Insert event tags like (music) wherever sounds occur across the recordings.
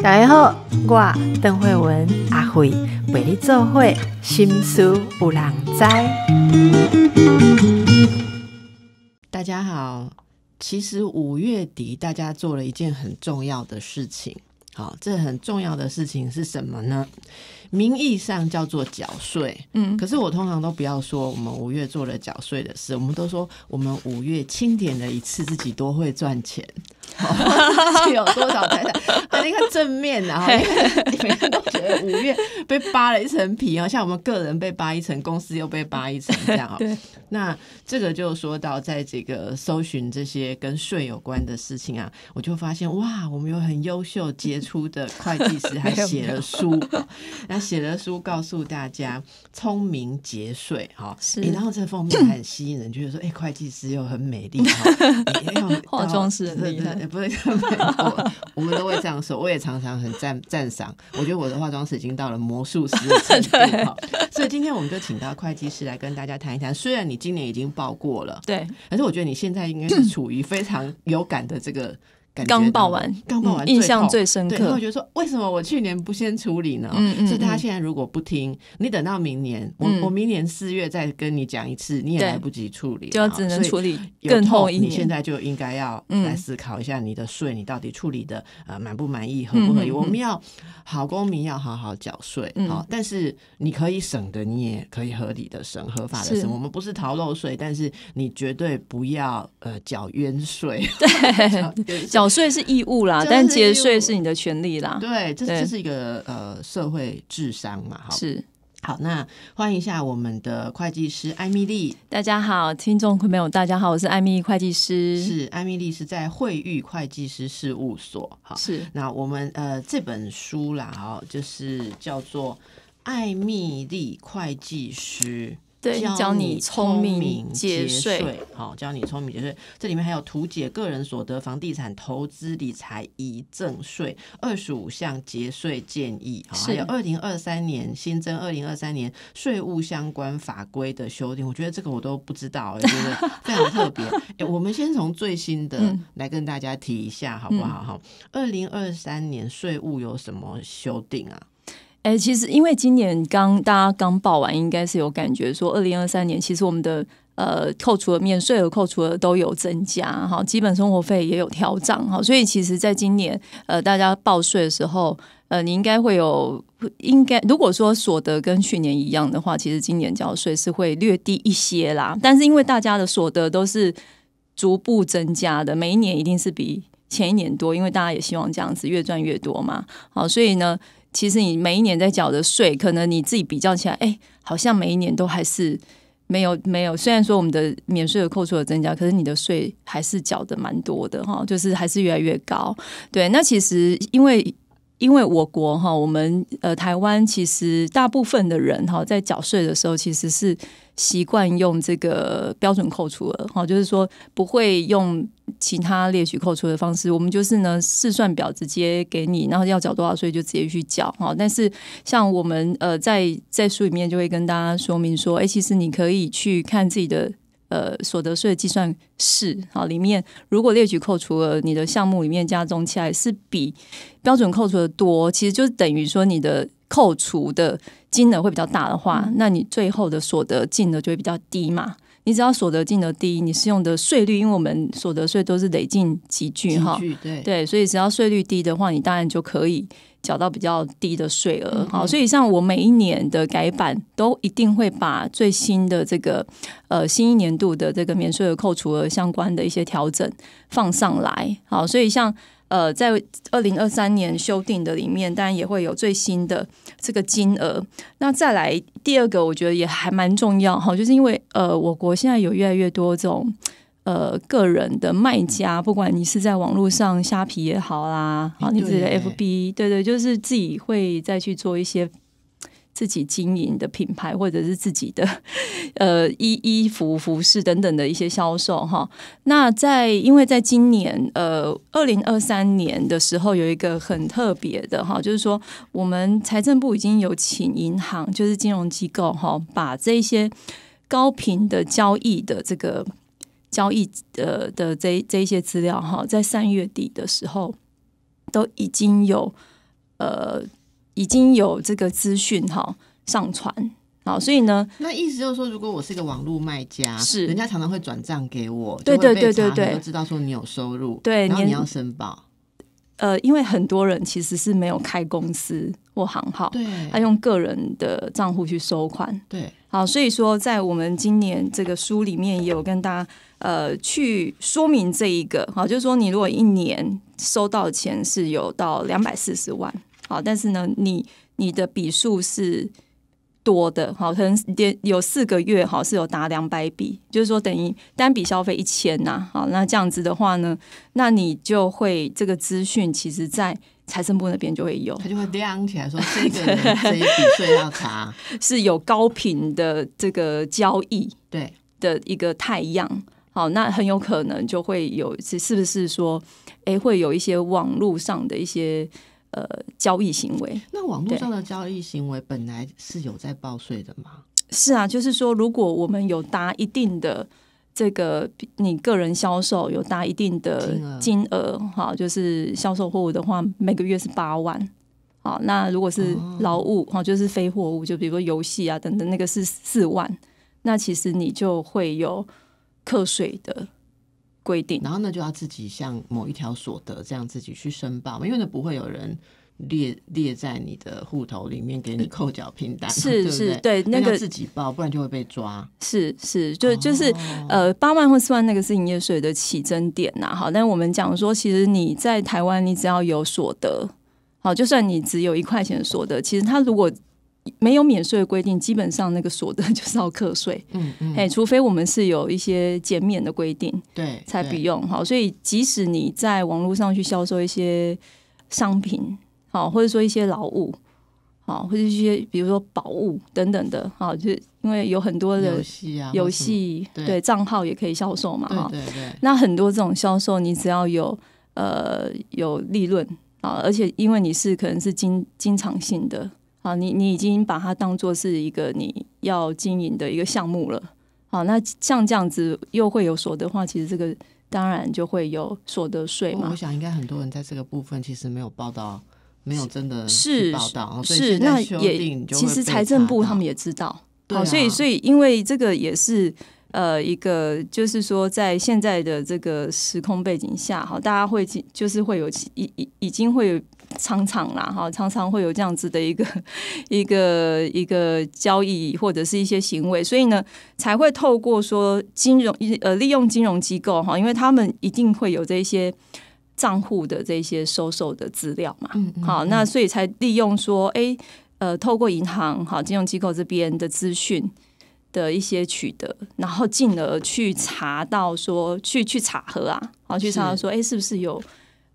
大家好，我邓慧文阿慧为你做会心事有人知。大家好，其实五月底大家做了一件很重要的事情，好，这很重要的事情是什么呢？名义上叫做缴税，嗯，可是我通常都不要说我们五月做了缴税的事，我们都说我们五月清点了一次自己多会赚钱。自 (laughs) 己有多少财产？啊，你看正面啊，每天都觉得五月被扒了一层皮啊，像我们个人被扒一层，公司又被扒一层这样啊。(laughs) 那这个就说到，在这个搜寻这些跟税有关的事情啊，我就发现哇，我们有很优秀杰出的会计师，还写了书，(laughs) 那写了书告诉大家聪明节税哈。是。然后这方面很吸引人，就是说，哎，会计师又很美丽哈，有化妆师对？(laughs) 不是，我们都会这样说。我也常常很赞赞赏，我觉得我的化妆师已经到了魔术师的程度。(laughs) 所以今天我们就请到会计师来跟大家谈一谈。虽然你今年已经报过了，对，但是我觉得你现在应该是处于非常有感的这个。刚报完，刚报完，印象最深刻。你会觉得说，为什么我去年不先处理呢？嗯嗯。所以大家现在如果不听，你等到明年，我我明年四月再跟你讲一次，你也来不及处理，就只能处理更后一年。你现在就应该要来思考一下，你的税你到底处理的呃满不满意，合不合理？我们要好公民要好好缴税，好，但是你可以省的，你也可以合理的省，合法的省。我们不是逃漏税，但是你绝对不要呃缴冤税。对。(laughs) 缴。哦，税是义务啦，但节税是你的权利啦。对，这这是一个呃社会智商嘛？好，是好，那欢迎一下我们的会计师艾米丽。大家好，听众朋友，大家好，我是艾米会计师。是艾米丽是在惠誉会计师事务所。好，是。那我们呃这本书啦，哦，就是叫做艾米丽会计师。对，教你聪明节税，好，教你聪明节税。这里面还有图解个人所得、房地产投资、理财、遗赠税二十五项节税建议，还有二零二三年新增二零二三年税务相关法规的修订。我觉得这个我都不知道，我觉得非常特别。(laughs) 我们先从最新的来跟大家提一下，好不好？哈，二零二三年税务有什么修订啊？哎，其实因为今年刚大家刚报完，应该是有感觉说，二零二三年其实我们的呃扣除的免税额、扣除的都有增加哈，基本生活费也有调涨哈，所以其实，在今年呃大家报税的时候，呃你应该会有应该如果说所得跟去年一样的话，其实今年交税是会略低一些啦。但是因为大家的所得都是逐步增加的，每一年一定是比前一年多，因为大家也希望这样子越赚越多嘛。好，所以呢。其实你每一年在缴的税，可能你自己比较起来，哎，好像每一年都还是没有没有。虽然说我们的免税额扣除额增加，可是你的税还是缴的蛮多的哈，就是还是越来越高。对，那其实因为。因为我国哈，我们呃台湾其实大部分的人哈，在缴税的时候其实是习惯用这个标准扣除额哈，就是说不会用其他列举扣除的方式。我们就是呢，试算表直接给你，然后要缴多少税就直接去缴哈。但是像我们呃，在在书里面就会跟大家说明说，哎，其实你可以去看自己的。呃，所得税计算式好里面如果列举扣除了你的项目里面加总起来是比标准扣除的多，其实就是等于说你的扣除的金额会比较大的话，那你最后的所得金额就会比较低嘛。你只要所得金额低，你适用的税率，因为我们所得税都是累进集聚哈，对对，所以只要税率低的话，你当然就可以。缴到比较低的税额，好，所以像我每一年的改版都一定会把最新的这个呃新一年度的这个免税额扣除额相关的一些调整放上来，好，所以像呃在二零二三年修订的里面，当然也会有最新的这个金额。那再来第二个，我觉得也还蛮重要哈，就是因为呃我国现在有越来越多这种。呃，个人的卖家，不管你是在网络上虾皮也好啦，啊，你自己的 FB，对对，就是自己会再去做一些自己经营的品牌，或者是自己的 (laughs) 呃衣衣服、服饰等等的一些销售哈。那在因为在今年呃二零二三年的时候，有一个很特别的哈，就是说我们财政部已经有请银行，就是金融机构哈，把这些高频的交易的这个。交易的的这这一些资料哈，在三月底的时候，都已经有呃，已经有这个资讯哈上传好，所以呢，那意思就是说，如果我是一个网络卖家，是人家常常会转账给我，对对对对对，知道说你有收入，对，然后你要申报。呃，因为很多人其实是没有开公司或行号，对，他用个人的账户去收款，对，好，所以说在我们今年这个书里面也有跟大家。呃，去说明这一个好，就是说你如果一年收到钱是有到两百四十万，好，但是呢，你你的笔数是多的，好，可能点有四个月，好是有达两百笔，就是说等于单笔消费一千呐，好，那这样子的话呢，那你就会这个资讯，其实在财政部那边就会有，他就会亮起来说这个人这笔税要查，(laughs) 是有高频的这个交易对的一个太阳。好，那很有可能就会有，是是不是说，哎，会有一些网络上的一些呃交易行为？那网络上的交易行为本来是有在报税的吗？是啊，就是说，如果我们有达一定的这个，你个人销售有达一定的金额，哈，就是销售货物的话，每个月是八万，好，那如果是劳务，哈，就是非货物，就比如说游戏啊等等，那个是四万，那其实你就会有。课税的规定，然后呢，就要自己像某一条所得这样自己去申报，因为呢，不会有人列列在你的户头里面给你扣缴平单，是是，对，那个自己报，不然就会被抓。是是，就就是呃，八万或四万那个是营业税的起征点呐，好，但我们讲说，其实你在台湾，你只要有所得，好，就算你只有一块钱所得，其实他如果没有免税的规定，基本上那个所得就是要课税。嗯嗯。哎，除非我们是有一些减免的规定，对，才不用哈。所以，即使你在网络上去销售一些商品，好，或者说一些劳务，好，或者一些比如说宝物等等的，好，就是因为有很多的游戏啊，游戏对账号也可以销售嘛，哈。对对。那很多这种销售，你只要有呃有利润啊，而且因为你是可能是经经常性的。啊，你你已经把它当做是一个你要经营的一个项目了。好，那像这样子又会有所得话，其实这个当然就会有所得税嘛。我想应该很多人在这个部分其实没有报道，没有真的是报道，是那也其实财政部他们也知道。好，所以所以因为这个也是呃一个，就是说在现在的这个时空背景下，哈，大家会就是会有已已已经会有。常常啦，哈，常常会有这样子的一个 (laughs) 一个一个交易或者是一些行为，所以呢，才会透过说金融呃利用金融机构哈，因为他们一定会有这些账户的这些收受的资料嘛，好，那所以才利用说，哎，呃，透过银行哈金融机构这边的资讯的一些取得，然后进而去查到说，去去查核啊，然后去查说，哎，是不是有。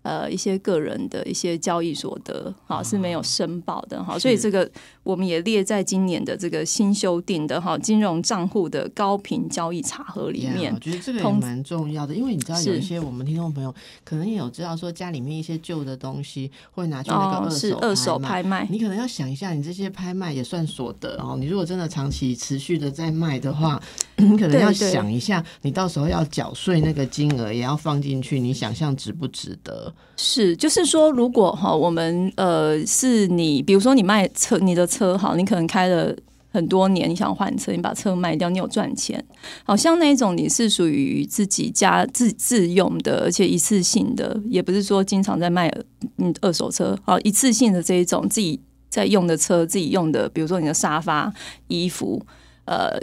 呃，一些个人的一些交易所得，哈，是没有申报的，哈，所以这个我们也列在今年的这个新修订的哈金融账户的高频交易查核里面。我觉得这个也蛮重要的，因为你知道有一些我们听众朋友可能也有知道说，家里面一些旧的东西会拿去那个二手拍卖，你可能要想一下，你这些拍卖也算所得哦。你如果真的长期持续的在卖的话，你 (clears throat) 可能要想一下，你到时候要缴税那个金额也要放进去，你想象值不值得？是，就是说，如果哈，我们呃，是你，比如说你卖车，你的车哈，你可能开了很多年，你想换车，你把车卖掉，你有赚钱。好像那一种，你是属于自己家自自用的，而且一次性的，也不是说经常在卖嗯二手车。好，一次性的这一种自己在用的车，自己用的，比如说你的沙发、衣服，呃，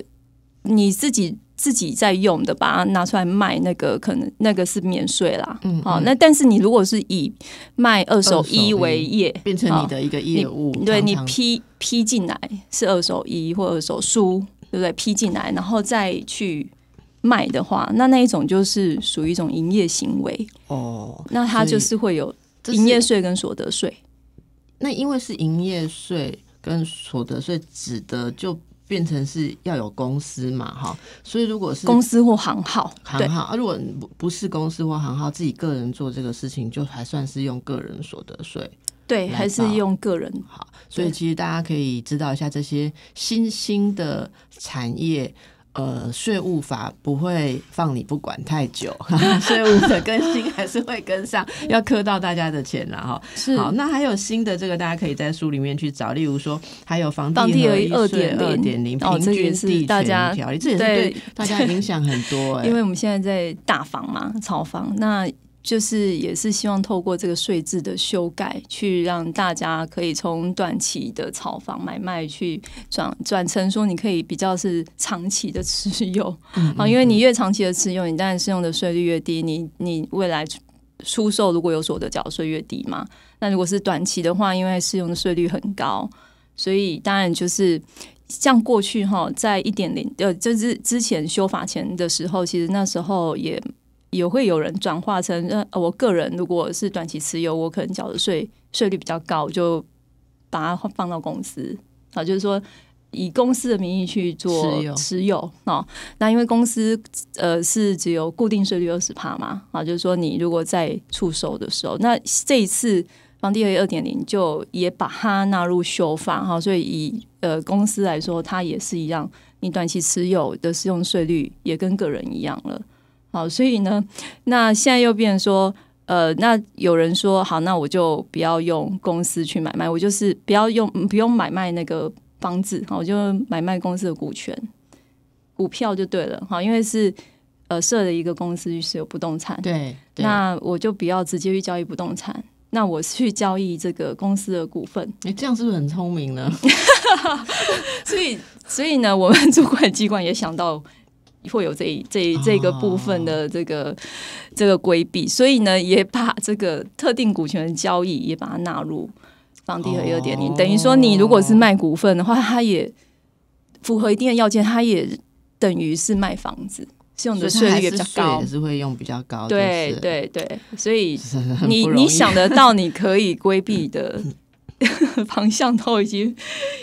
你自己。自己在用的，把它拿出来卖，那个可能那个是免税啦。嗯，好，那但是你如果是以卖二手衣为业，变成你的一个业务，对你批批进来是二手衣或二手书，对不对？批进来然后再去卖的话，那那一种就是属于一种营业行为哦。那它就是会有营业税跟所得税。那因为是营业税跟所得税，指的就。变成是要有公司嘛，哈，所以如果是公司或行号，行号，如果不不是公司或行号，自己个人做这个事情，就还算是用个人所得税，对，还是用个人。好，所以其实大家可以知道一下这些新兴的产业。呃，税务法不会放你不管太久，(laughs) 税务的更新还是会跟上，要磕到大家的钱了哈。好，那还有新的这个，大家可以在书里面去找，例如说还有房地产二点二点零平均地权条例，这也是对大家影响很多。(laughs) 因为我们现在在大房嘛，炒房那。就是也是希望透过这个税制的修改，去让大家可以从短期的炒房买卖去转转成说你可以比较是长期的持有啊，因为你越长期的持有，你当然是用的税率越低，你你未来出售如果有所得缴税越低嘛。那如果是短期的话，因为适用的税率很高，所以当然就是像过去哈，在一点零呃就是之前修法前的时候，其实那时候也。也会有人转化成呃，我个人如果是短期持有，我可能缴的税税率比较高，就把它放到公司啊，就是说以公司的名义去做持有哦。那因为公司呃是只有固定税率二十帕嘛啊，就是说你如果在出售的时候，那这一次房地产二点零就也把它纳入修法哈，所以以呃公司来说，它也是一样，你短期持有的适用税率也跟个人一样了。好，所以呢，那现在又变说，呃，那有人说，好，那我就不要用公司去买卖，我就是不要用不用买卖那个房子，好，我就买卖公司的股权、股票就对了，好，因为是呃设了一个公司是有不动产，对，那我就不要直接去交易不动产，那我去交易这个公司的股份，你这样是不是很聪明呢？(laughs) 所以，所以呢，我们主管机关也想到。会有这一、这、这个部分的这个这个规避，所以呢，也把这个特定股权的交易也把它纳入房地产二点零。等于说，你如果是卖股份的话，它也符合一定的要件，它也等于是卖房子，是用的税率也比较高，也是会用比较高。对对对，所以 (laughs) 你你想得 (laughs) 到，你可以规避的 (laughs) 方向都已经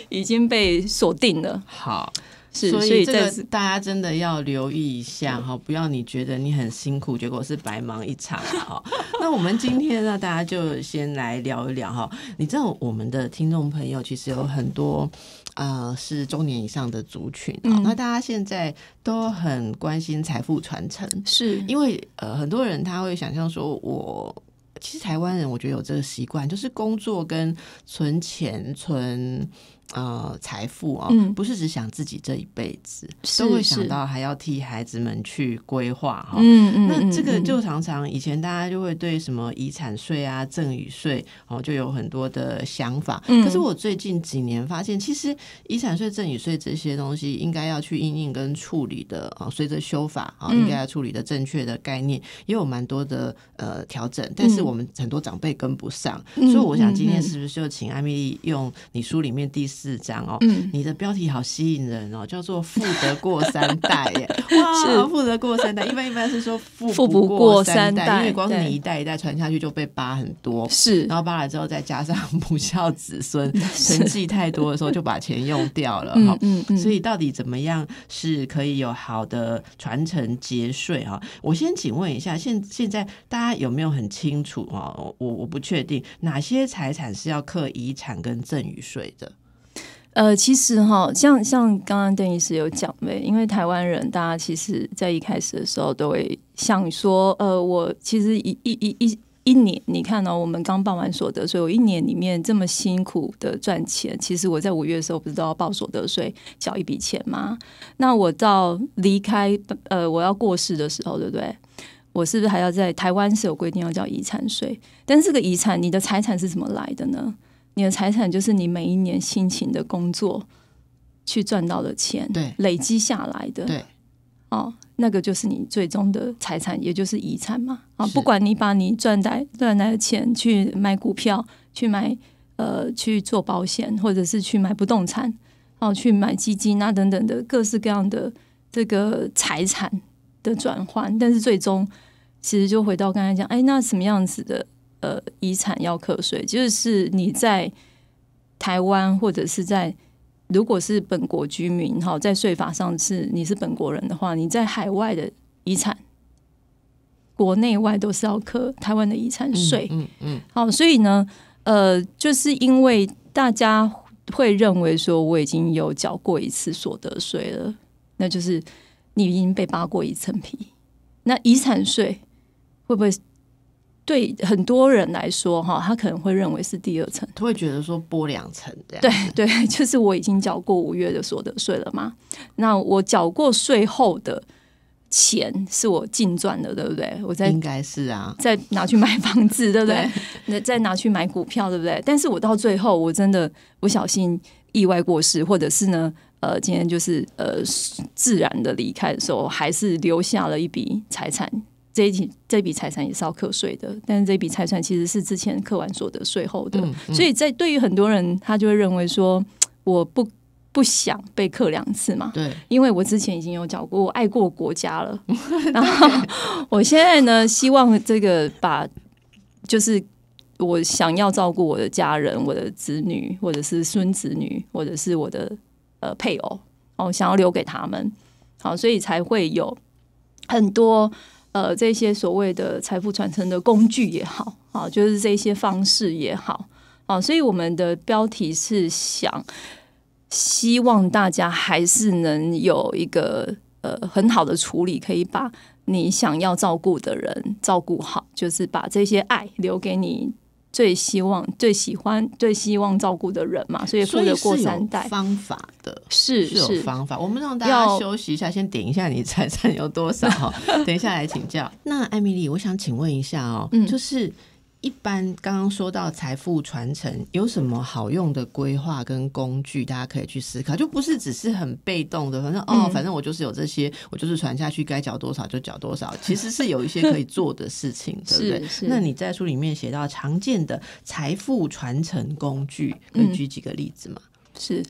已经被锁定了。好。所以这个是大家真的要留意一下哈，不要你觉得你很辛苦，结果是白忙一场哈。那我们今天呢，大家就先来聊一聊哈。你知道我们的听众朋友其实有很多呃是中年以上的族群啊，那大家现在都很关心财富传承，是因为呃很多人他会想象说我其实台湾人我觉得有这个习惯，就是工作跟存钱存。呃，财富哦，不是只想自己这一辈子，都会想到还要替孩子们去规划哈。嗯嗯。那这个就常常以前大家就会对什么遗产税啊、赠与税，哦，就有很多的想法。可是我最近几年发现，其实遗产税、赠与税这些东西应该要去应应跟处理的啊，随着修法啊，应该要处理的正确的概念也有蛮多的呃调整，但是我们很多长辈跟不上，所以我想今天是不是就请艾米丽用你书里面第。四张哦，你的标题好吸引人哦，叫做“富得过三代”耶！(laughs) 哇，富得过三代，一般 (laughs) 一般是说富富不过三代，因为光你一代一代传下去就被扒很多，是，然后扒了之后再加上不孝子孙，成 (laughs) 绩太多的时候就把钱用掉了，哈，嗯嗯，所以到底怎么样是可以有好的传承节税啊？我先请问一下，现现在大家有没有很清楚啊？我我不确定哪些财产是要刻遗产跟赠与税的。呃，其实哈，像像刚刚邓医师有讲呗，因为台湾人大家其实，在一开始的时候都会想说，呃，我其实一一一一一年，你看呢，我们刚报完所得税，我一年里面这么辛苦的赚钱，其实我在五月的时候不是都要报所得税交一笔钱吗？那我到离开呃，我要过世的时候，对不对？我是不是还要在台湾是有规定要交遗产税？但是这个遗产，你的财产是怎么来的呢？你的财产就是你每一年辛勤的工作去赚到的钱，对，累积下来的，对，哦，那个就是你最终的财产，也就是遗产嘛。啊，不管你把你赚来赚来的钱去买股票、去买呃去做保险，或者是去买不动产，哦，去买基金啊等等的各式各样的这个财产的转换，但是最终其实就回到刚才讲，哎，那什么样子的？呃，遗产要课税，就是你在台湾或者是在如果是本国居民，好，在税法上是你是本国人的话，你在海外的遗产，国内外都是要课台湾的遗产税。嗯嗯，好，所以呢，呃，就是因为大家会认为说我已经有缴过一次所得税了，那就是你已经被扒过一层皮。那遗产税会不会？对很多人来说，哈，他可能会认为是第二层，他会觉得说拨两层这样。对对，(laughs) 就是我已经缴过五月的所得税了嘛，那我缴过税后的钱是我净赚的，对不对？我在应该是啊，再拿去买房子，对不对？那再拿去买股票，对不对？但是我到最后，我真的不小心意外过世，或者是呢，呃，今天就是呃自然的离开的时候，还是留下了一笔财产。这一笔这笔财产也是要课税的，但是这笔财产其实是之前课完所得税后的，所以在对于很多人，他就会认为说，我不不想被课两次嘛，对，因为我之前已经有缴过爱过国家了，(laughs) 然后我现在呢，希望这个把就是我想要照顾我的家人、我的子女或者是孙子女，或者是我的呃配偶哦，想要留给他们，好，所以才会有很多。呃，这些所谓的财富传承的工具也好，啊，就是这些方式也好，啊，所以我们的标题是想希望大家还是能有一个呃很好的处理，可以把你想要照顾的人照顾好，就是把这些爱留给你。最希望、最喜欢、最希望照顾的人嘛，所以负责过三代，方法的是有方法。我们让大家休息一下，先点一下你 (laughs) 财产有多少，等一下来请教。那艾米丽，我想请问一下哦，就是。一般刚刚说到财富传承，有什么好用的规划跟工具，大家可以去思考，就不是只是很被动的，反正哦，反正我就是有这些，我就是传下去，该缴多少就缴多少。其实是有一些可以做的事情，对不对？那你在书里面写到常见的财富传承工具，可以举几个例子吗？是。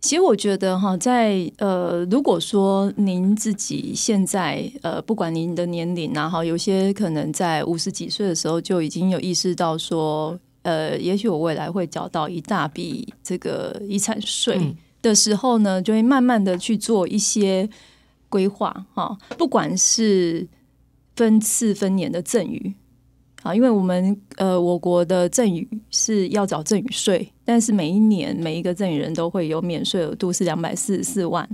其实我觉得哈，在呃，如果说您自己现在呃，不管您的年龄啊，后有些可能在五十几岁的时候就已经有意识到说，呃，也许我未来会缴到一大笔这个遗产税的时候呢，就会慢慢的去做一些规划哈，不管是分次分年的赠与。啊，因为我们呃，我国的赠与是要找赠与税，但是每一年每一个赠与人都会有免税额度是两百四十四万。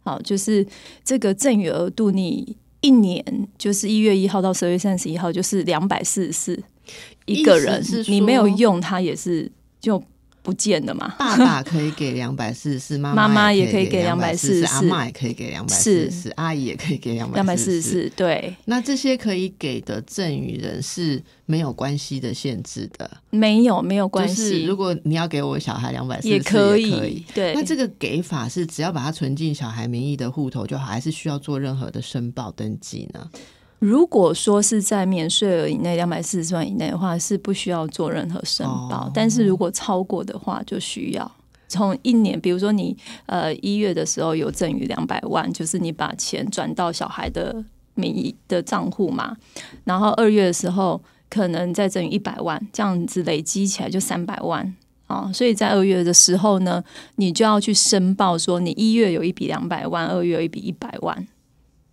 好，就是这个赠与额度，你一年就是一月一号到十二月三十一号就是两百四十四一个人，你没有用它也是就。不见的嘛，爸爸可以给两百四十，四，(laughs) 妈妈也可以给两百四十，四，阿妈也可以给两百四十，四，阿姨也可以给两百四十。四。对，那这些可以给的赠与人是没有关系的限制的，没有没有关系。就是如果你要给我小孩两百四十，也可以。对，那这个给法是只要把它存进小孩名义的户头就好，还是需要做任何的申报登记呢？如果说是在免税额以内两百四十万以内的话，是不需要做任何申报；但是如果超过的话，就需要。从一年，比如说你呃一月的时候有赠予两百万，就是你把钱转到小孩的义的账户嘛，然后二月的时候可能再赠予一百万，这样子累积起来就三百万啊，所以在二月的时候呢，你就要去申报说你一月有一笔两百万，二月有一笔一百万。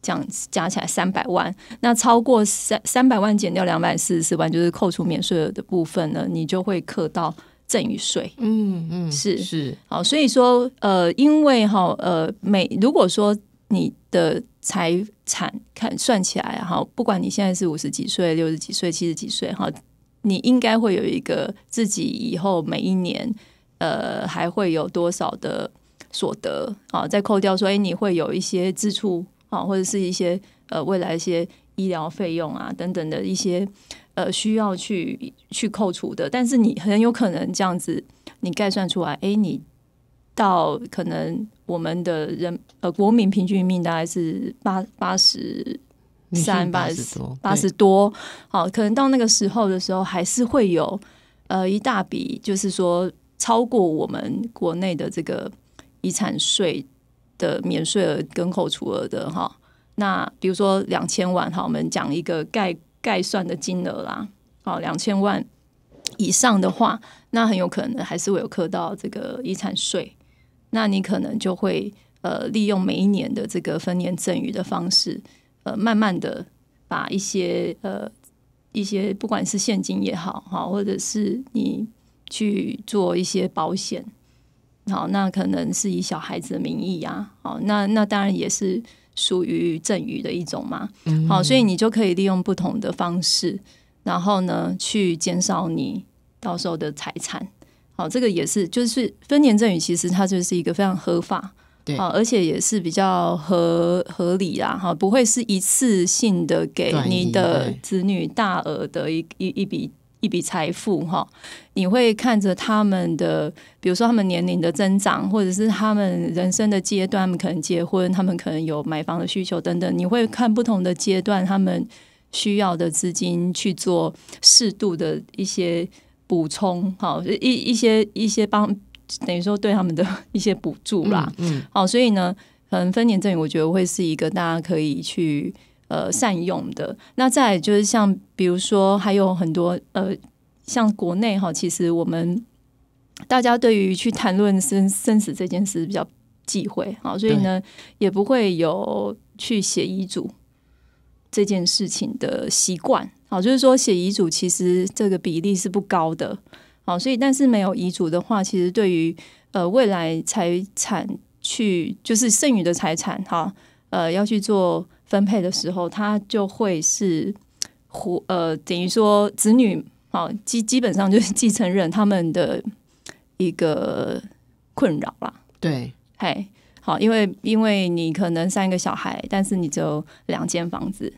这样加起来三百万，那超过三三百万减掉两百四十四万，就是扣除免税额的部分呢，你就会刻到赠与税。嗯嗯，是是好，所以说呃，因为哈呃，每如果说你的财产看算起来哈，不管你现在是五十几岁、六十几岁、七十几岁哈，你应该会有一个自己以后每一年呃还会有多少的所得啊，再扣掉，所以你会有一些支出。啊，或者是一些呃未来一些医疗费用啊等等的一些呃需要去去扣除的，但是你很有可能这样子，你概算出来，哎，你到可能我们的人呃国民平均命大概是八八十三八十多八十多，好，可能到那个时候的时候，还是会有呃一大笔，就是说超过我们国内的这个遗产税。的免税额跟扣除额的哈，那比如说两千万哈，我们讲一个概概算的金额啦，好两千万以上的话，那很有可能还是会有扣到这个遗产税，那你可能就会呃利用每一年的这个分年赠与的方式，呃慢慢的把一些呃一些不管是现金也好，哈，或者是你去做一些保险。好，那可能是以小孩子的名义呀，好，那那当然也是属于赠与的一种嘛。好，所以你就可以利用不同的方式，然后呢，去减少你到时候的财产。好，这个也是，就是分年赠与，其实它就是一个非常合法，对，而且也是比较合合理啦，哈，不会是一次性的给你的子女大额的一一一笔。一笔财富哈，你会看着他们的，比如说他们年龄的增长，或者是他们人生的阶段，他们可能结婚，他们可能有买房的需求等等，你会看不同的阶段，他们需要的资金去做适度的一些补充，好一一些一些帮，等于说对他们的一些补助啦，嗯，好，所以呢，嗯，分年赠与我觉得会是一个大家可以去。呃，善用的那再就是像比如说还有很多呃，像国内哈，其实我们大家对于去谈论生生死这件事比较忌讳啊，所以呢也不会有去写遗嘱这件事情的习惯啊。就是说写遗嘱其实这个比例是不高的啊，所以但是没有遗嘱的话，其实对于呃未来财产去就是剩余的财产哈，呃要去做。分配的时候，他就会是胡呃，等于说子女好基基本上就是继承人他们的一个困扰啦。对，嘿，好，因为因为你可能三个小孩，但是你只有两间房子，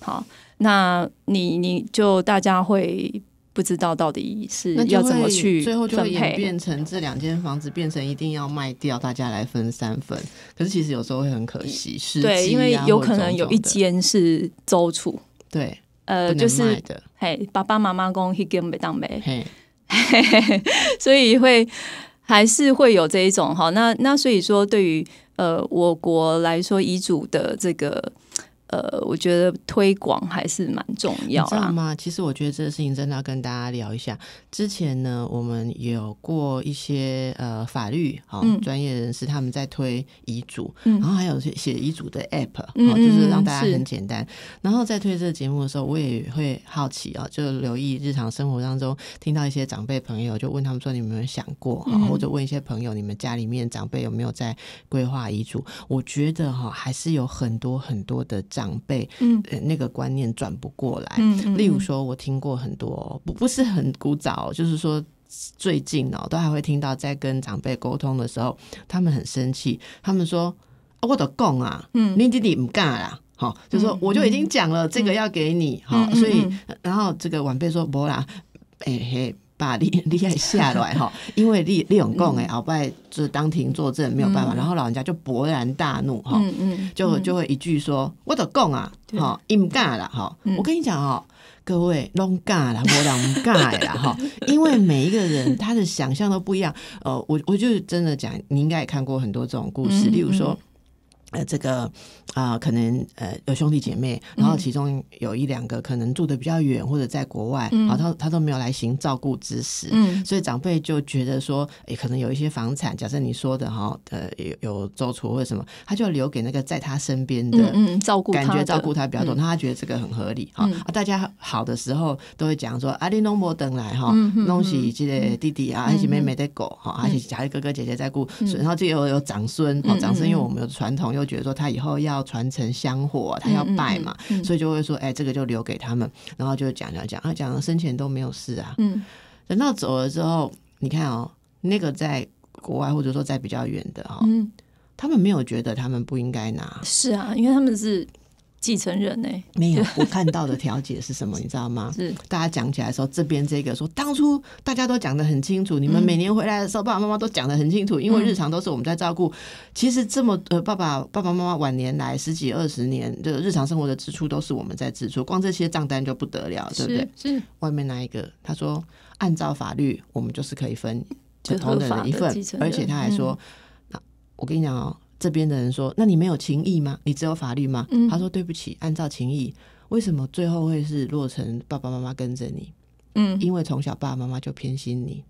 好，那你你就大家会。不知道到底是要怎么去，最后就演变成这两间房子变成一定要卖掉，大家来分三分。可是其实有时候会很可惜，是、对，因为有可能有一间是租处，对，呃，就是的，嘿，爸爸妈妈公 he give me down 所以会还是会有这一种哈。那那所以说，对于呃我国来说，遗嘱的这个。呃，我觉得推广还是蛮重要，的。知道吗？其实我觉得这个事情真的要跟大家聊一下。之前呢，我们有过一些呃法律好专业人士他们在推遗嘱，然后还有些写遗嘱的 App，好，就是让大家很简单。然后在推这个节目的时候，我也会好奇啊，就留意日常生活当中听到一些长辈朋友，就问他们说你们有没有想过啊？或者问一些朋友，你们家里面长辈有没有在规划遗嘱？我觉得哈，还是有很多很多的。长辈，嗯，那个观念转不过来。嗯嗯，例如说，我听过很多，不不是很古早，就是说最近哦，都还会听到，在跟长辈沟通的时候，他们很生气，他们说，我都讲啊，嗯，你弟弟不干啦，好，就说我就已经讲了，这个要给你，好，所以然后这个晚辈说不啦，哎嘿。把你你也下来哈，(laughs) 因为你你永贡哎，鳌拜就是当庭作证没有办法，然后老人家就勃然大怒哈，就就会一句说，我都贡啊，好，应该了哈，我跟你讲哦，各位拢该啦，无当该啦哈，(laughs) 因为每一个人他的想象都不一样，呃，我我就是真的讲，你应该也看过很多这种故事，例如说。呃，这个啊，可能呃有兄弟姐妹，然后其中有一两个可能住的比较远或者在国外，啊，他他都没有来行照顾之时，嗯，所以长辈就觉得说，诶，可能有一些房产，假设你说的哈，呃，有有周厨或者什么，他就留给那个在他身边的，嗯，照顾，感觉照顾他比较多，他觉得这个很合理哈。啊，大家好的时候都会讲说，阿弟、阿伯等来哈，弄起这个弟弟啊，阿姐妹妹的狗哈，而且还有哥哥姐姐在顾孙，然后最后有长孙，哦，长孙因为我们有传统。又觉得说他以后要传承香火，他要拜嘛，所以就会说，哎，这个就留给他们。然后就讲讲讲，啊，讲生前都没有事啊。嗯，等到走了之后，你看哦，那个在国外或者说在比较远的哈，嗯，他们没有觉得他们不应该拿，是啊，因为他们是。继承人呢？没有，我看到的调解是什么？你知道吗？(laughs) 是大家讲起来的时候，这边这个说，当初大家都讲的很清楚，你们每年回来的时候，爸爸妈妈都讲的很清楚，因为日常都是我们在照顾。其实这么呃，爸爸爸爸妈妈晚年来十几二十年的日常生活的支出都是我们在支出，光这些账单就不得了，对不对？是外面那一个，他说按照法律，我们就是可以分同等的一份，而且他还说，我跟你讲哦。这边的人说：“那你没有情义吗？你只有法律吗？”他说：“对不起，按照情义，为什么最后会是落成爸爸妈妈跟着你？嗯，因为从小爸爸妈妈就偏心你，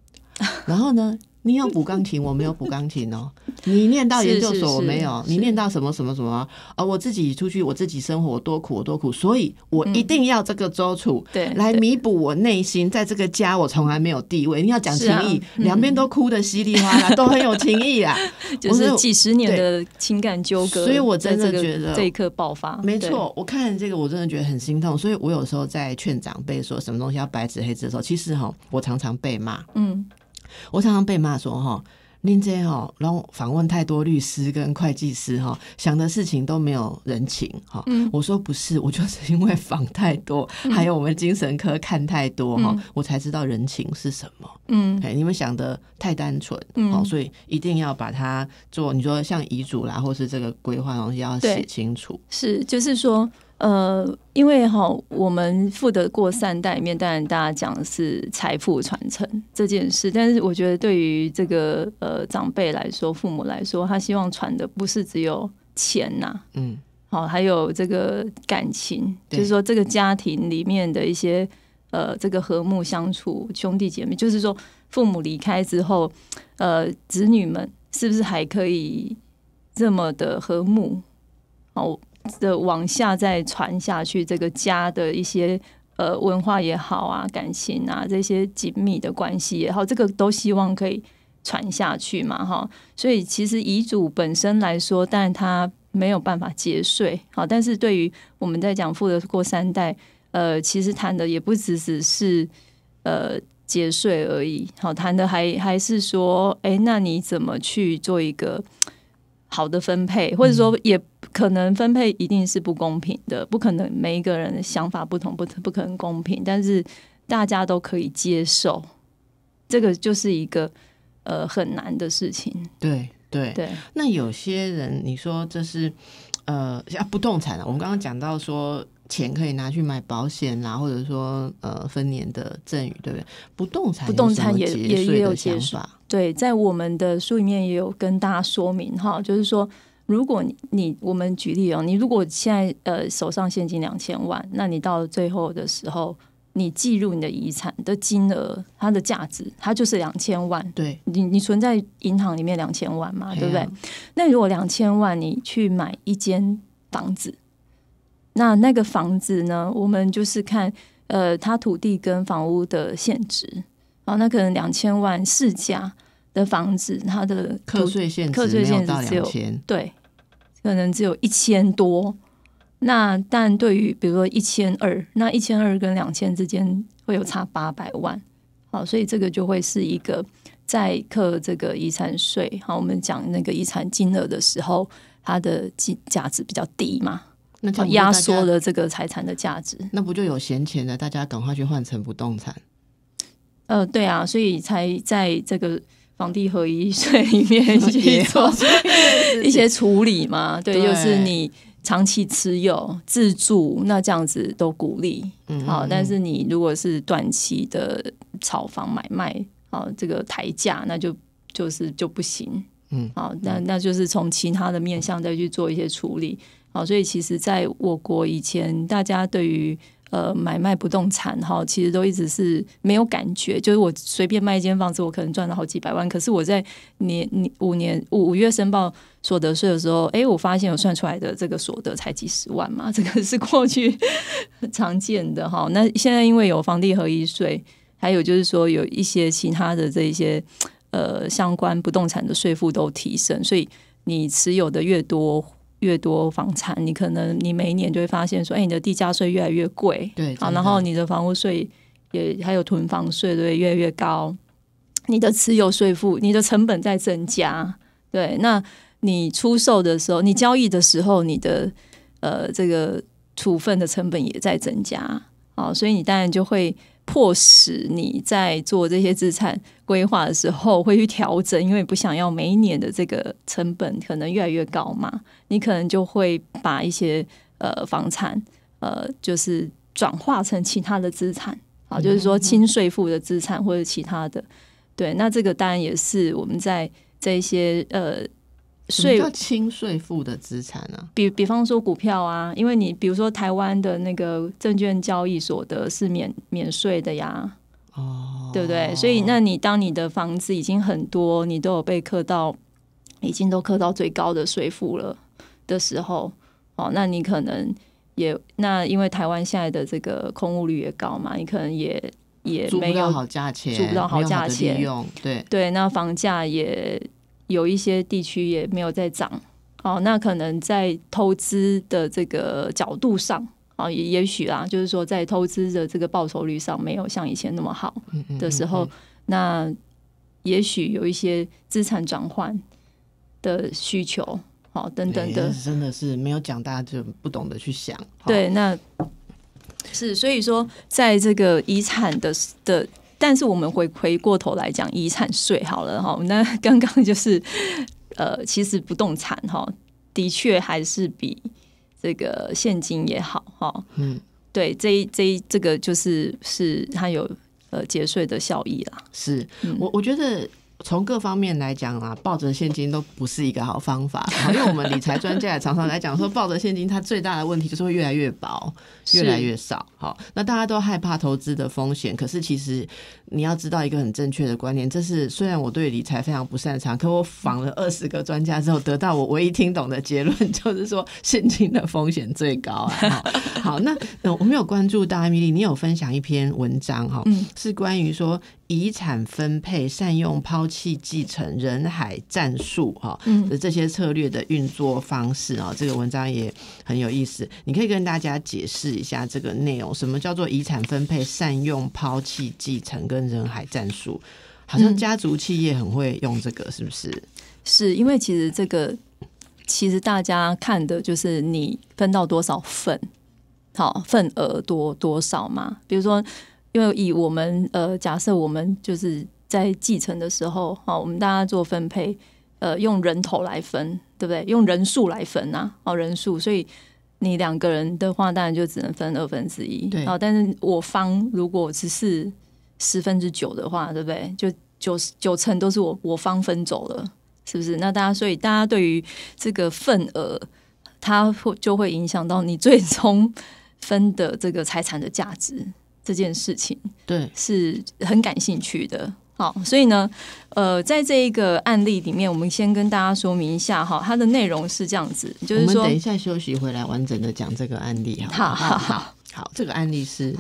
然后呢？”你有补钢琴，我没有补钢琴哦。(laughs) 你念到研究所，我没有。你念到什么什么什么？呃，我自己出去，我自己生活多苦多苦，所以我一定要这个周楚对来弥补我内心，在这个家我从来没有地位。你要讲情谊，两边都哭的稀里哗啦，(laughs) 都很有情谊啊。就是几十年的情感纠葛。所以我真的觉得这一刻爆发，没错。我看这个我真的觉得很心痛。所以我有时候在劝长辈说什么东西要白纸黑字的时候，其实哈，我常常被骂。嗯。我常常被骂说哈，林姐哈，然后访问太多律师跟会计师哈，想的事情都没有人情哈。我说不是，(laughs) 我就是因为访太多，还有我们精神科看太多哈，我才知道人情是什么。嗯，哎，你们想的太单纯，嗯，所以一定要把它做。你说像遗嘱啦，或是这个规划东西要写清楚。是，就是说。呃，因为哈，我们富得过三代里面，当然大家讲的是财富传承这件事，但是我觉得对于这个呃长辈来说，父母来说，他希望传的不是只有钱呐，嗯，好，还有这个感情，就是说这个家庭里面的一些呃这个和睦相处，兄弟姐妹，就是说父母离开之后，呃，子女们是不是还可以这么的和睦？哦。的往下再传下去，这个家的一些呃文化也好啊，感情啊这些紧密的关系也好，这个都希望可以传下去嘛，哈。所以其实遗嘱本身来说，但它没有办法节税，好，但是对于我们在讲富的过三代，呃，其实谈的也不只只是呃节税而已，好，谈的还还是说，哎，那你怎么去做一个？好的分配，或者说也可能分配一定是不公平的，不可能每一个人的想法不同，不不可能公平，但是大家都可以接受，这个就是一个呃很难的事情。对对对，那有些人你说这是呃啊不动产啊，我们刚刚讲到说。钱可以拿去买保险啦，或者说呃分年的赠与，对不对？不动产不动产也也也有解法。对，在我们的书里面也有跟大家说明哈，就是说如果你我们举例哦，你如果现在呃手上现金两千万，那你到最后的时候，你计入你的遗产的金额，它的价值它就是两千万。对，你你存在银行里面两千万嘛，对不对？那如果两千万你去买一间房子。那那个房子呢？我们就是看，呃，它土地跟房屋的现值，啊，那可能两千万市价的房子，它的课税限值只有到千，对，可能只有一千多。那但对于比如说一千二，那一千二跟两千之间会有差八百万，好，所以这个就会是一个在课这个遗产税。好，我们讲那个遗产金额的时候，它的价价值比较低嘛。压缩了这个财产的价值，那不就有闲钱了？大家赶快去换成不动产。呃，对啊，所以才在这个房地合一税里面 (laughs) 去做一些处理嘛。对，就是你长期持有自住，那这样子都鼓励。嗯，好，但是你如果是短期的炒房买卖啊，这个抬价，那就就是就不行。嗯，好，那那就是从其他的面向再去做一些处理。好，所以其实，在我国以前，大家对于呃买卖不动产哈，其实都一直是没有感觉。就是我随便卖一间房子，我可能赚了好几百万。可是我在年年五年五五月申报所得税的时候，哎，我发现我算出来的这个所得才几十万嘛，这个是过去 (laughs) 常见的哈。那现在因为有房地合一税，还有就是说有一些其他的这一些呃相关不动产的税负都提升，所以你持有的越多。越多房产，你可能你每一年就会发现说，哎，你的地价税越来越贵，对，啊，然后你的房屋税也还有囤房税，对，越来越高。你的持有税负，你的成本在增加，对，那你出售的时候，你交易的时候，你的呃这个处分的成本也在增加。啊，所以你当然就会迫使你在做这些资产规划的时候会去调整，因为不想要每一年的这个成本可能越来越高嘛，你可能就会把一些呃房产呃就是转化成其他的资产啊，就是说轻税负的资产或者其他的，对，那这个当然也是我们在这些呃。税轻税负的资产呢？比比方说股票啊，因为你比如说台湾的那个证券交易所的是免免税的呀，哦，对不对？所以那你当你的房子已经很多，你都有被刻到，已经都刻到最高的税负了的时候，哦，那你可能也那因为台湾现在的这个空屋率也高嘛，你可能也也没有好价钱，租不到好价钱，对对，那房价也。有一些地区也没有在涨，哦，那可能在投资的这个角度上，啊，也也许啦，就是说在投资的这个报酬率上没有像以前那么好的时候，那也许有一些资产转换的需求，哦，等等的，真的是没有讲，大家就不懂得去想，对，那是所以说，在这个遗产的的。但是我们回回过头来讲遗产税好了哈，那刚刚就是呃，其实不动产哈的确还是比这个现金也好哈，嗯，对，这一这一这个就是是它有呃节税的效益啦，是我我觉得。从各方面来讲啊，抱着现金都不是一个好方法，因为我们理财专家也常常来讲说，抱着现金它最大的问题就是会越来越薄，越来越少。好，那大家都害怕投资的风险，可是其实你要知道一个很正确的观念，这是虽然我对理财非常不擅长，可我访了二十个专家之后，得到我唯一听懂的结论 (laughs) 就是说，现金的风险最高。啊。好，那我没有关注大米咪，你有分享一篇文章哈，嗯，是关于说。遗产分配善用抛弃继承人海战术哈，这些策略的运作方式啊，这个文章也很有意思。你可以跟大家解释一下这个内容，什么叫做遗产分配善用抛弃继承跟人海战术？好像家族企业很会用这个，是不是？是因为其实这个其实大家看的就是你分到多少份，好份额多多少嘛？比如说。因为以我们呃，假设我们就是在继承的时候，哦，我们大家做分配，呃，用人头来分，对不对？用人数来分啊，哦，人数，所以你两个人的话，当然就只能分二分之一，对啊。但是我方如果只是十分之九的话，对不对？就九九成都是我我方分走了，是不是？那大家，所以大家对于这个份额，它会就会影响到你最终分的这个财产的价值。这件事情对是很感兴趣的，好，所以呢，呃，在这一个案例里面，我们先跟大家说明一下哈，它的内容是这样子，就是说等一下休息回来完整的讲这个案例哈，好好好，这个案例是，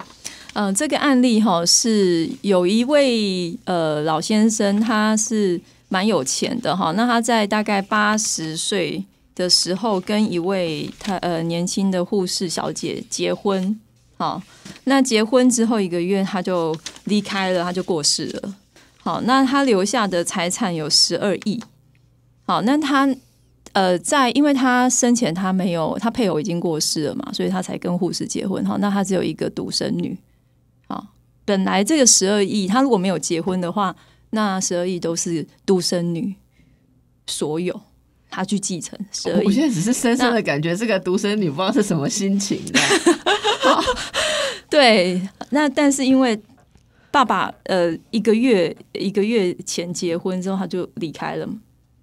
呃，这个案例哈是有一位呃老先生，他是蛮有钱的哈，那他在大概八十岁的时候跟一位他呃年轻的护士小姐结婚。好，那结婚之后一个月，他就离开了，他就过世了。好，那他留下的财产有十二亿。好，那他呃，在因为他生前他没有，他配偶已经过世了嘛，所以他才跟护士结婚。哈，那他只有一个独生女。好，本来这个十二亿，他如果没有结婚的话，那十二亿都是独生女所有。他去继承，所以我现在只是深深的感觉这个独生女不知道是什么心情。(laughs) 对，那但是因为爸爸呃一个月一个月前结婚之后他就离开了，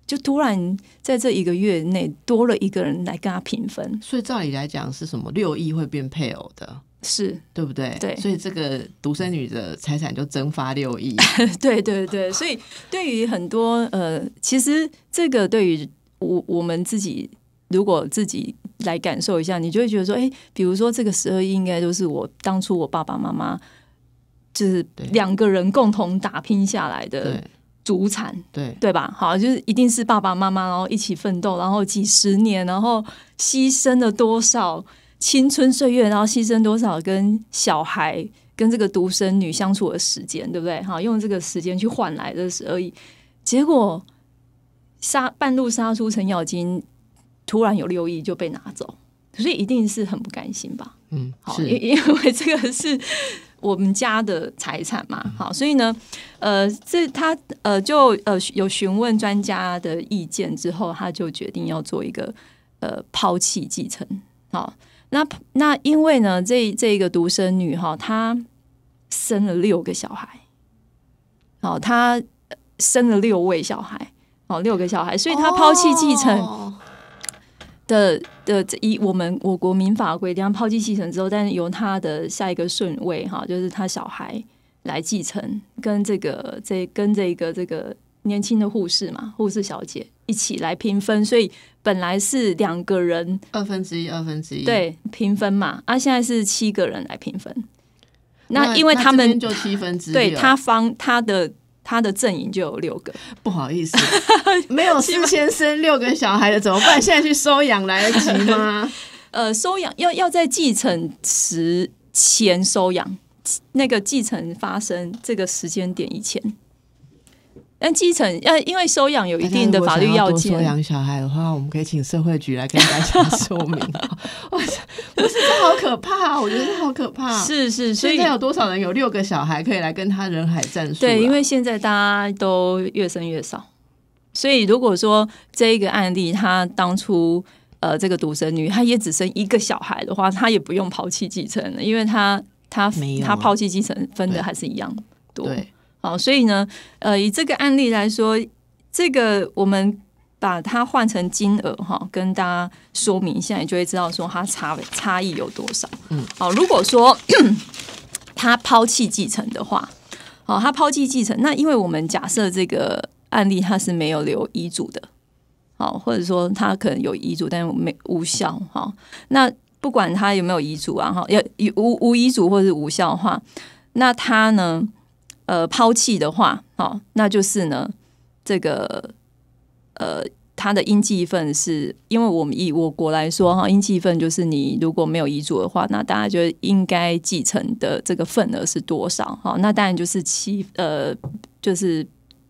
就突然在这一个月内多了一个人来跟他平分，所以照理来讲是什么六亿会变配偶的，是对不对？对，所以这个独生女的财产就蒸发六亿。(laughs) 对对对，所以对于很多呃，其实这个对于。我我们自己如果自己来感受一下，你就会觉得说，哎，比如说这个时候应该都是我当初我爸爸妈妈就是两个人共同打拼下来的主产，对对吧？好，就是一定是爸爸妈妈然后一起奋斗，然后几十年，然后牺牲了多少青春岁月，然后牺牲多少跟小孩跟这个独生女相处的时间，对不对？好，用这个时间去换来的十二亿，结果。杀半路杀出程咬金，突然有六亿就被拿走，所以一定是很不甘心吧？嗯，好，因 (laughs) 因为这个是我们家的财产嘛，好，所以呢，呃，这他呃就呃有询问专家的意见之后，他就决定要做一个呃抛弃继承。好，那那因为呢，这这个独生女哈，她生了六个小孩，哦，她生了六位小孩。六个小孩，所以他抛弃继承的的这一我们我国民法规，这样抛弃继承之后，但是由他的下一个顺位哈，就是他小孩来继承，跟这个这跟这个这个年轻的护士嘛，护士小姐一起来平分，所以本来是两个人二分之一，二分之一对平分嘛，啊，现在是七个人来平分，那因为他们就七分之对，他方他的。他的阵营就有六个，不好意思，(laughs) 没有事先生六个小孩的怎么办？(laughs) 现在去收养来得及吗？(laughs) 呃，收养要要在继承时前收养，那个继承发生这个时间点以前。但继承，呃，因为收养有一定的法律要件。收养小孩的话，我们可以请社会局来跟大家说明。哇，不是这好可怕！我觉得好可怕。是是是，现在有多少人有六个小孩可以来跟他人海战术？对，因为现在大家都越生越少。所以，如果说这一个案例，他当初呃，这个独生女，她也只生一个小孩的话，她也不用抛弃继承了，因为她她她抛弃继承分的还是一样多。好，所以呢，呃，以这个案例来说，这个我们把它换成金额哈，跟大家说明一下，你就会知道说它差差异有多少。嗯，好，如果说他 (clears throat) 抛弃继承的话，好，他抛弃继承，那因为我们假设这个案例他是没有留遗嘱的，好，或者说他可能有遗嘱，但是没无效哈。那不管他有没有遗嘱啊，哈，要无无遗嘱或者是无效的话，那他呢？呃，抛弃的话，好，那就是呢，这个呃，他的应继份是，因为我们以我国来说哈，应继份就是你如果没有遗嘱的话，那大家就应该继承的这个份额是多少？哈，那当然就是七，呃，就是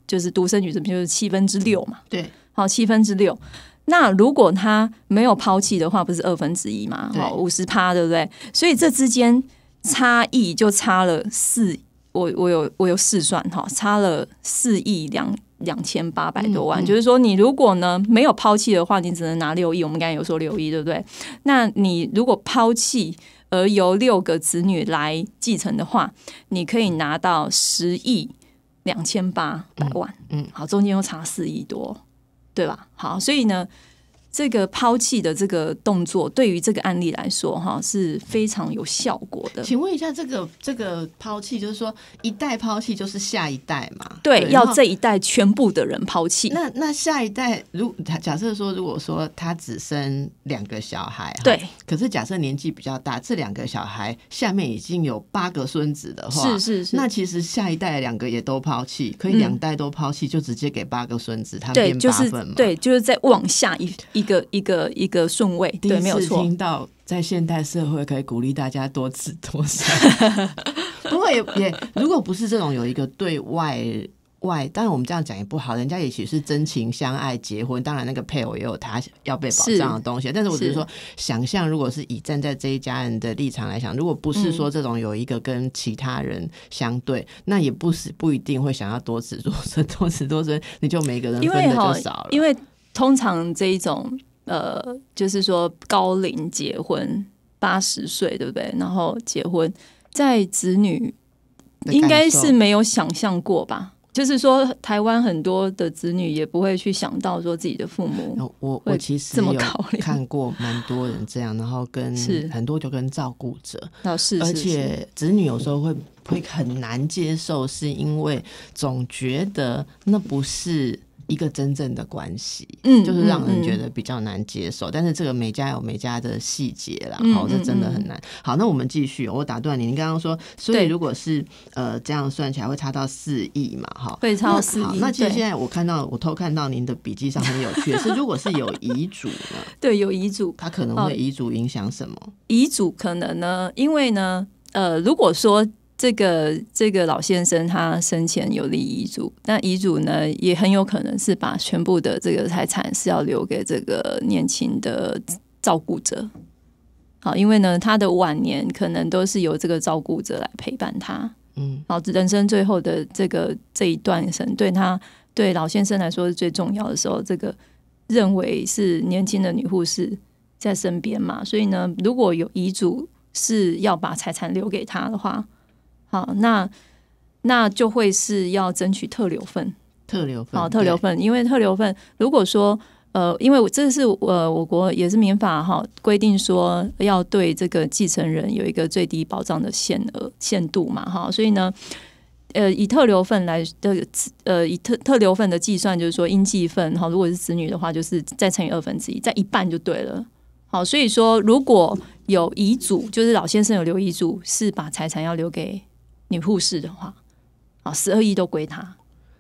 就是独生女什么就是七分之六嘛，对，好，七分之六。那如果他没有抛弃的话，不是二分之一嘛，好，五十趴，对不对？所以这之间差异就差了四。我我有我有试算哈，差了四亿两两千八百多万。就是说，你如果呢没有抛弃的话，你只能拿六亿，我们刚才有说六亿，对不对？那你如果抛弃而由六个子女来继承的话，你可以拿到十亿两千八百万。嗯，好，中间又差四亿多，对吧？好，所以呢。这个抛弃的这个动作对于这个案例来说，哈是非常有效果的。请问一下，这个这个抛弃就是说一代抛弃就是下一代嘛？对，要这一代全部的人抛弃。那那下一代，如假设说，如果说他只生两个小孩，对，可是假设年纪比较大，这两个小孩下面已经有八个孙子的话，是是是。那其实下一代两个也都抛弃，可以两代都抛弃，就直接给八个孙子，他变八份嘛？对，就是在往下一一。一个一个一个顺位，对，没有错。听到在现代社会可以鼓励大家多子多孙，(laughs) 不过也也，如果不是这种有一个对外外，当然我们这样讲也不好，人家也许是真情相爱结婚，当然那个配偶也有他要被保障的东西。但是我只是说，想象如果是以站在这一家人的立场来讲，如果不是说这种有一个跟其他人相对，那也不是不一定会想要多子多孙，多子多孙，你就每个人分的就少了，因为。通常这一种，呃，就是说高龄结婚，八十岁，对不对？然后结婚，在子女应该是没有想象过吧？就是说，台湾很多的子女也不会去想到说自己的父母。我我其实有看过蛮多人这样，然后跟很多就跟照顾者，(laughs) 而且子女有时候会会很难接受，是因为总觉得那不是。一个真正的关系，嗯，就是让人觉得比较难接受。但是这个每家有每家的细节啦，好，这真的很难。好，那我们继续。我打断你，你刚刚说，所以如果是呃这样算起来会差到四亿嘛？哈，会差四亿。那其实现在我看到，我偷看到您的笔记上很有趣，(laughs) 是如果是有遗嘱呢？(laughs) 对，有遗嘱，他可能会遗嘱影响什么？遗嘱可能呢，因为呢，呃，如果说。这个这个老先生他生前有立遗嘱，那遗嘱呢也很有可能是把全部的这个财产是要留给这个年轻的照顾者。好，因为呢他的晚年可能都是由这个照顾者来陪伴他，嗯，好，人生最后的这个这一段，神对他对老先生来说是最重要的时候，这个认为是年轻的女护士在身边嘛，所以呢，如果有遗嘱是要把财产留给他的话。好，那那就会是要争取特留份，特留份，好，特留份，因为特留份，如果说，呃，因为我这是呃，我国也是民法哈规定说要对这个继承人有一个最低保障的限额限度嘛哈，所以呢，呃，以特留份来的，呃，以特特留份的计算就是说应继份哈，如果是子女的话，就是再乘以二分之一，在一半就对了。好，所以说如果有遗嘱，就是老先生有留遗嘱，是把财产要留给。女护士的话，啊，十二亿都归她。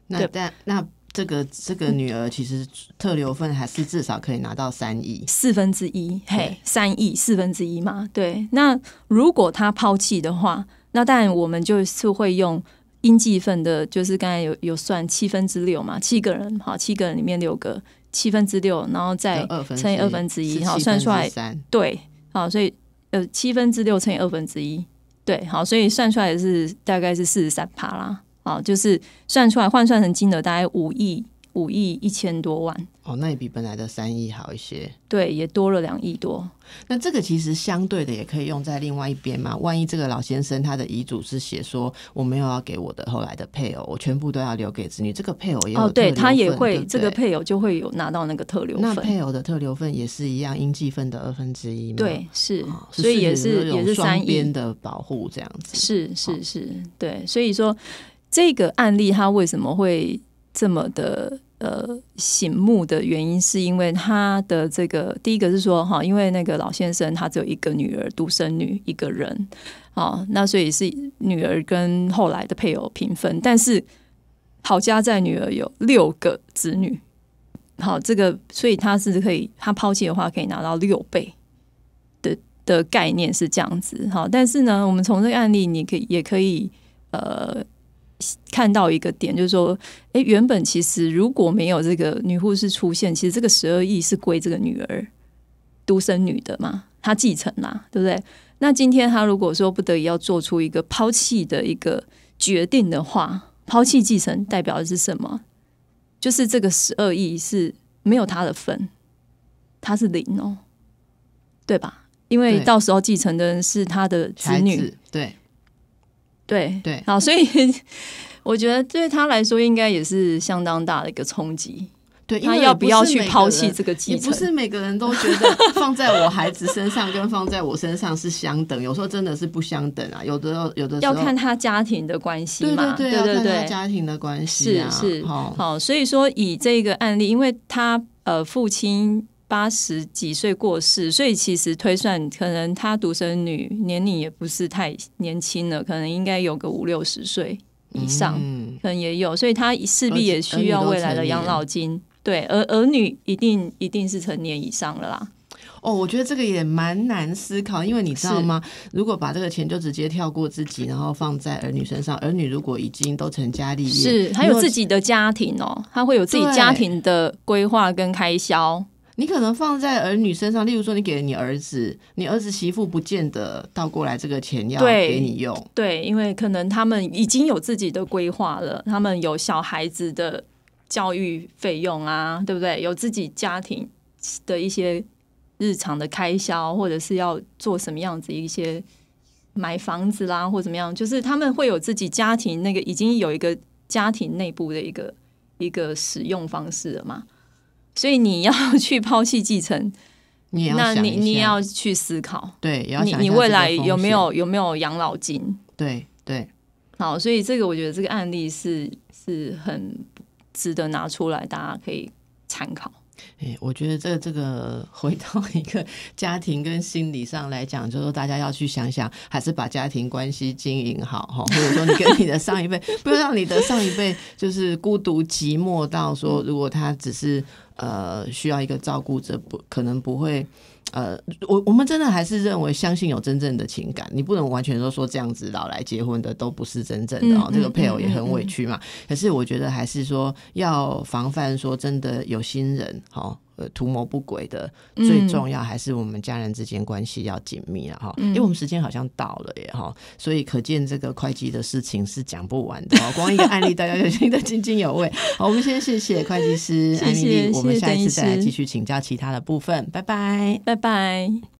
那但那这个这个女儿其实特留份还是至少可以拿到三亿四分之一，嘿，三亿四分之一嘛。对，那如果她抛弃的话，那然我们就是会用应计份的，就是刚才有有算七分之六嘛，七个人，好，七个人里面六个七分之六，然后再乘以二分之一，好，算出来。对，好，所以呃，七分之六乘以二分之一。对，好，所以算出来是大概是四十三趴啦，啊，就是算出来换算成金额大概五亿。五亿一千多万哦，那也比本来的三亿好一些。对，也多了两亿多。那这个其实相对的也可以用在另外一边嘛。万一这个老先生他的遗嘱是写说，我没有要给我的后来的配偶，我全部都要留给子女。这个配偶也有，对他也会，这个配偶就会有拿到那个特留。那配偶的特留份也是一样，应计分的二分之一嘛。对，是，所以也是也是双边的保护这样子。是是是，对。所以说这个案例他为什么会？这么的呃醒目的原因，是因为他的这个第一个是说哈，因为那个老先生他只有一个女儿，独生女一个人啊，那所以是女儿跟后来的配偶平分。但是好家在女儿有六个子女，好，这个所以他是可以，他抛弃的话可以拿到六倍的的概念是这样子。好，但是呢，我们从这个案例，你可以也可以呃。看到一个点，就是说，哎，原本其实如果没有这个女护士出现，其实这个十二亿是归这个女儿独生女的嘛，她继承啦，对不对？那今天她如果说不得已要做出一个抛弃的一个决定的话，抛弃继承代表的是什么？就是这个十二亿是没有她的份，她是零哦，对吧？因为到时候继承的人是她的子女，对。对对好，所以 (laughs) 我觉得对他来说，应该也是相当大的一个冲击。对，他要不要去抛弃这个？也不是每个人都觉得 (laughs) 放在我孩子身上跟放在我身上是相等，有时候真的是不相等啊。有的有的要看他家庭的关系嘛，对对对，家庭的关系是是好。好，所以说以这个案例，因为他呃父亲。八十几岁过世，所以其实推算，可能他独生女年龄也不是太年轻了，可能应该有个五六十岁以上，嗯、可能也有，所以他势必也需要未来的养老金。对，而儿女一定一定是成年以上了啦。哦，我觉得这个也蛮难思考，因为你知道吗？如果把这个钱就直接跳过自己，然后放在儿女身上，儿女如果已经都成家立业，是还有自己的家庭哦，他会有自己家庭的规划跟开销。你可能放在儿女身上，例如说，你给了你儿子，你儿子媳妇不见得倒过来这个钱要给你用。对，因为可能他们已经有自己的规划了，他们有小孩子的教育费用啊，对不对？有自己家庭的一些日常的开销，或者是要做什么样子一些买房子啦，或怎么样，就是他们会有自己家庭那个已经有一个家庭内部的一个一个使用方式了嘛？所以你要去抛弃继承，你那你你也要去思考，对，你要想，你未来有没有有没有养老金？对对，好，所以这个我觉得这个案例是是很值得拿出来，大家可以参考。我觉得这这个回到一个 (laughs) 家庭跟心理上来讲，就是大家要去想想，还是把家庭关系经营好哈。或者说，你跟你的上一辈，(laughs) 不要让你的上一辈就是孤独寂寞到说，如果他只是呃需要一个照顾者，不可能不会。呃，我我们真的还是认为相信有真正的情感，你不能完全都说这样子老来结婚的都不是真正的，哦，这个配偶也很委屈嘛。可是我觉得还是说要防范，说真的有心人哈。呃，图谋不轨的最重要还是我们家人之间关系要紧密了哈，因为我们时间好像到了耶哈，所以可见这个会计的事情是讲不完的，光一个案例大家就听得津津有味。好，我们先谢谢会计师安妮，我们下一次再来继续请教其他的部分，拜拜，拜拜。